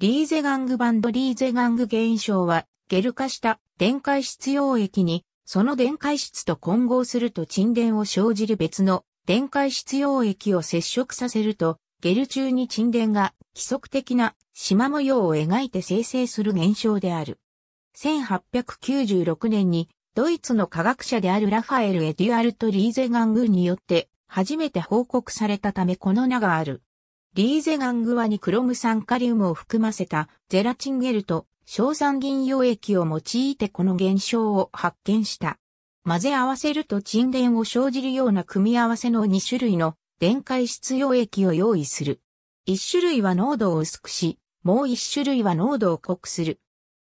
リーゼガングバンドリーゼガング現象は、ゲル化した電解質溶液に、その電解質と混合すると沈殿を生じる別の電解質溶液を接触させると、ゲル中に沈殿が規則的な縞模様を描いて生成する現象である。1896年にドイツの科学者であるラファエル・エデュアルト・リーゼガングによって初めて報告されたためこの名がある。リーゼガングワにクロム酸カリウムを含ませたゼラチンゲルと硝酸銀溶液を用いてこの現象を発見した。混ぜ合わせると沈殿を生じるような組み合わせの2種類の電解質溶液を用意する。1種類は濃度を薄くし、もう1種類は濃度を濃くする。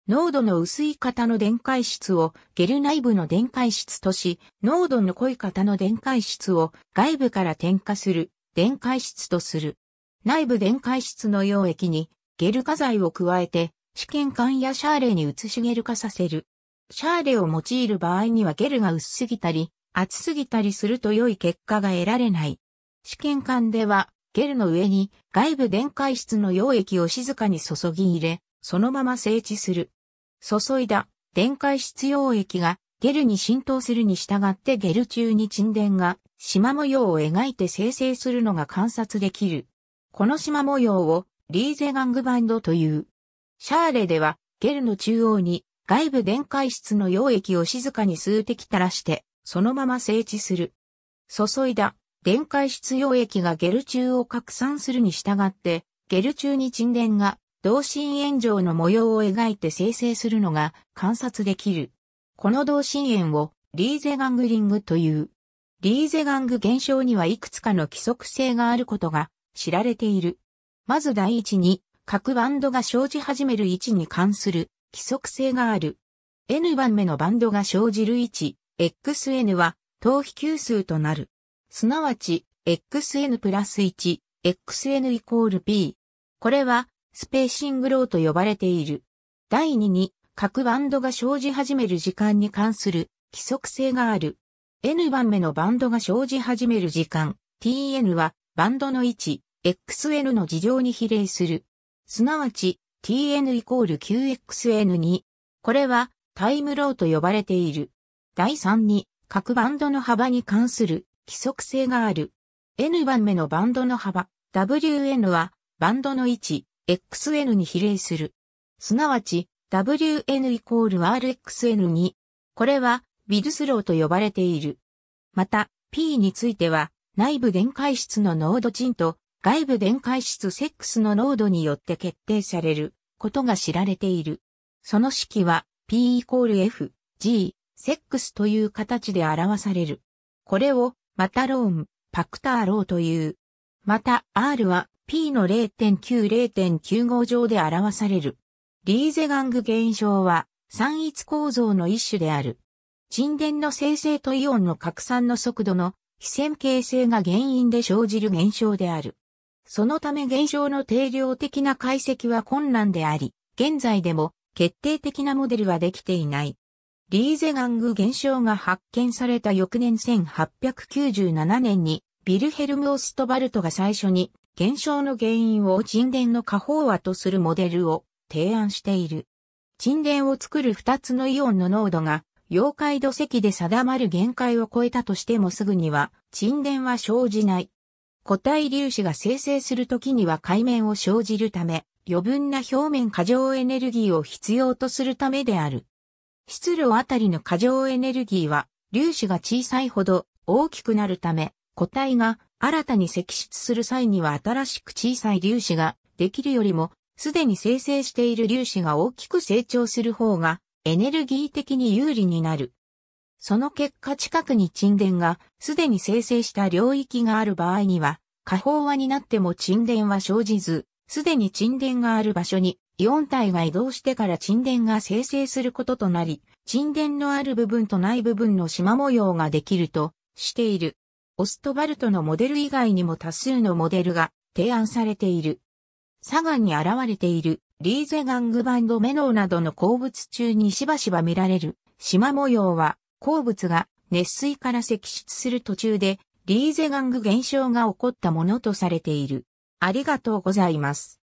濃度の薄い型の電解質をゲル内部の電解質とし、濃度の濃い型の電解質を外部から添加する電解質とする。内部電解質の溶液にゲル化剤を加えて試験管やシャーレに移しゲル化させる。シャーレを用いる場合にはゲルが薄すぎたり、厚すぎたりすると良い結果が得られない。試験管では、ゲルの上に外部電解質の溶液を静かに注ぎ入れ、そのまま静置する。注いだ電解質溶液がゲルに浸透するに従ってゲル中に沈殿が縞模様を描いて生成するのが観察できる。この縞模様をリーゼガングバンドという。シャーレではゲルの中央に外部電解質の溶液を静かに数滴垂らして、そのまま静地する。注いだ電解質溶液がゲル中を拡散するに従って、ゲル中に沈殿が同心円状の模様を描いて生成するのが観察できる。この同心円をリーゼガングリングという。リーゼガング現象にはいくつかの規則性があることが知られている。まず第一に、各バンドが生じ始める位置に関する規則性がある。n 番目のバンドが生じる位置、xn は等比級数となる。すなわち、xn プラス1、xn イコール b。これは、スペーシングローと呼ばれている。第2に、各バンドが生じ始める時間に関する規則性がある。n 番目のバンドが生じ始める時間、tn は、バンドの位置、xn の事情に比例する。すなわち、tn イコール q x n に、これはタイムローと呼ばれている。第3に、各バンドの幅に関する規則性がある。n 番目のバンドの幅、wn は、バンドの位置、xn に比例する。すなわち、wn イコール rxn に、これは、ビルスローと呼ばれている。また、p については、内部電解質の濃度賃と外部電解質セックスの濃度によって決定されることが知られている。その式は P イコール F、G、セックスという形で表される。これをマタローン、パクターローという。また R は P の0.9-0.95乗で表される。リーゼガング現象は三逸構造の一種である。沈殿の生成とイオンの拡散の速度の非線形成が原因で生じる現象である。そのため現象の定量的な解析は困難であり、現在でも決定的なモデルはできていない。リーゼガング現象が発見された翌年1897年に、ビルヘルム・オストバルトが最初に、現象の原因を沈殿の過飽和とするモデルを提案している。沈殿を作る2つのイオンの濃度が、溶解土石で定まる限界を超えたとしてもすぐには、沈殿は生じない。固体粒子が生成するときには海面を生じるため、余分な表面過剰エネルギーを必要とするためである。質量あたりの過剰エネルギーは、粒子が小さいほど大きくなるため、固体が新たに積出する際には新しく小さい粒子ができるよりも、すでに生成している粒子が大きく成長する方が、エネルギー的に有利になる。その結果近くに沈殿がすでに生成した領域がある場合には、下方和になっても沈殿は生じず、すでに沈殿がある場所にイオン体が移動してから沈殿が生成することとなり、沈殿のある部分とない部分の縞模様ができるとしている。オストバルトのモデル以外にも多数のモデルが提案されている。砂岩に現れているリーゼガングバンドメノーなどの鉱物中にしばしば見られる縞模様は鉱物が熱水から析出する途中でリーゼガング現象が起こったものとされている。ありがとうございます。